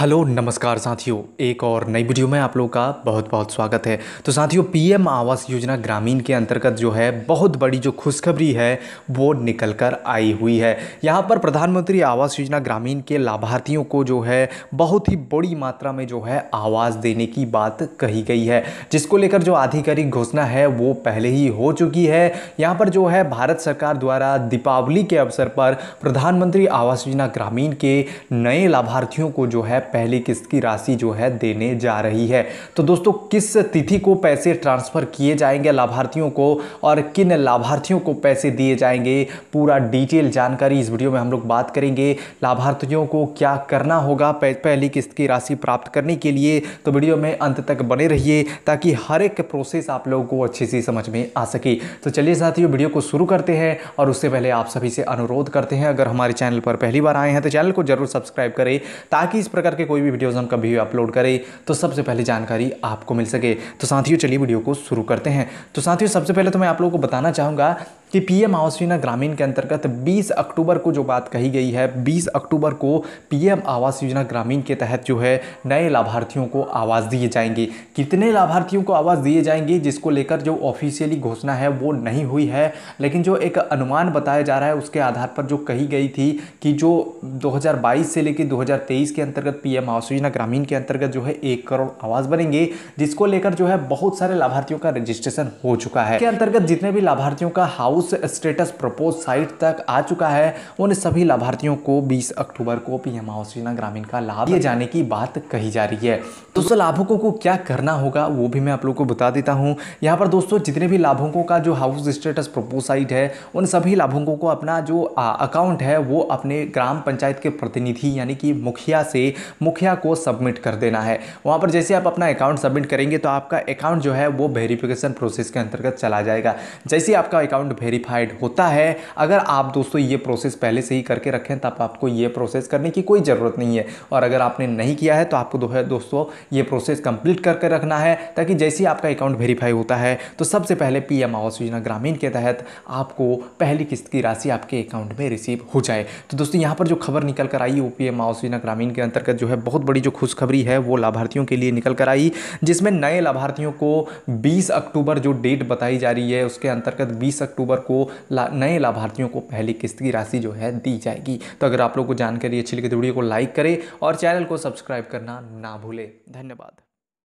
hello नमस्कार साथियों एक और नई वीडियो में आप लोगों का बहुत बहुत स्वागत है तो साथियों पीएम आवास योजना ग्रामीण के अंतर्गत जो है बहुत बड़ी जो खुशखबरी है वो निकल कर आई हुई है यहाँ पर प्रधानमंत्री आवास योजना ग्रामीण के लाभार्थियों को जो है बहुत ही बड़ी मात्रा में जो है आवास देने की बात कही गई है जिसको लेकर जो आधिकारिक घोषणा है वो पहले ही हो चुकी है यहाँ पर जो है भारत सरकार द्वारा दीपावली के अवसर पर प्रधानमंत्री आवास योजना ग्रामीण के नए लाभार्थियों को जो है पहली किस्त की राशि जो है देने जा रही है तो दोस्तों किस तिथि को पैसे ट्रांसफ़र किए जाएंगे लाभार्थियों को और किन लाभार्थियों को पैसे दिए जाएंगे पूरा डिटेल जानकारी इस वीडियो में हम लोग बात करेंगे लाभार्थियों को क्या करना होगा पहली किस्त की राशि प्राप्त करने के लिए तो वीडियो में अंत तक बने रहिए ताकि हर एक प्रोसेस आप लोगों को अच्छे से समझ में आ सके तो चलिए साथियों वीडियो को शुरू करते हैं और उससे पहले आप सभी से अनुरोध करते हैं अगर हमारे चैनल पर पहली बार आए हैं तो चैनल को जरूर सब्सक्राइब करें ताकि इस प्रकार करके कोई भी वीडियोज़ हम कभी अपलोड करें तो सबसे पहले जानकारी आपको मिल सके तो साथियों चलिए वीडियो को शुरू करते हैं तो साथियों सबसे पहले तो मैं आप लोगों को बताना चाहूँगा कि पीएम आवास योजना ग्रामीण के अंतर्गत 20 अक्टूबर को जो बात कही गई है 20 अक्टूबर को पीएम आवास योजना ग्रामीण के तहत जो है नए लाभार्थियों को आवास दिए जाएंगे कितने लाभार्थियों को आवास दिए जाएंगे जिसको लेकर जो ऑफिशियली घोषणा है वो नहीं हुई है लेकिन जो एक अनुमान बताया जा रहा है उसके आधार पर जो कही गई थी कि जो दो से लेकर दो के अंतर्गत पीएम आवास योजना ग्रामीण के अंतर्गत जो है एक करोड़ आवास बनेंगे जिसको लेकर जो है बहुत सारे लाभार्थियों का रजिस्ट्रेशन हो चुका है के अंतर्गत जितने भी लाभार्थियों का house house status propose site तक आ चुका है उन सभी लाभार्थियों को 20 अक्टूबर को पीएम आवास योजना ग्रामीण का लाभ दिए जाने की बात कही जा रही है दोस्तों लाभुकों को क्या करना होगा वो भी मैं आप लोग को बता देता हूँ यहाँ पर दोस्तों जितने भी लाभुकों का जो हाउस स्टेटस प्रपोज साइट है उन सभी लाभुकों को अपना जो अकाउंट है वो अपने ग्राम पंचायत के प्रतिनिधि यानी कि मुखिया से मुखिया को सबमिट कर देना है वहाँ पर जैसे आप अपना अकाउंट सबमिट करेंगे तो आपका अकाउंट जो है वो वेरिफिकेशन प्रोसेस के अंतर्गत चला जाएगा जैसे आपका अकाउंट वेरीफाइड होता है अगर आप दोस्तों ये प्रोसेस पहले से ही करके रखें तब आपको ये प्रोसेस करने की कोई ज़रूरत नहीं है और अगर आपने नहीं किया है तो आपको दो है दोस्तों ये प्रोसेस कंप्लीट करके रखना है ताकि जैसे ही आपका अकाउंट वेरीफाई होता है तो सबसे पहले पी एम आवास योजना ग्रामीण के तहत आपको पहली किस्त की राशि आपके अकाउंट में रिसीव हो जाए तो दोस्तों यहाँ पर जो खबर निकल कर आई वो पी एम आवास योजना ग्रामीण के अंतर्गत जो है बहुत बड़ी जो खुशखबरी है वो लाभार्थियों के लिए निकल कर आई जिसमें नए लाभार्थियों को बीस अक्टूबर जो डेट बताई जा रही है उसके अंतर्गत बीस अक्टूबर को नए लाभार्थियों को पहली किस्त की राशि जो है दी जाएगी तो अगर आप लोग को जानकारी अच्छी लगी तो वीडियो को लाइक करें और चैनल को सब्सक्राइब करना ना भूलें धन्यवाद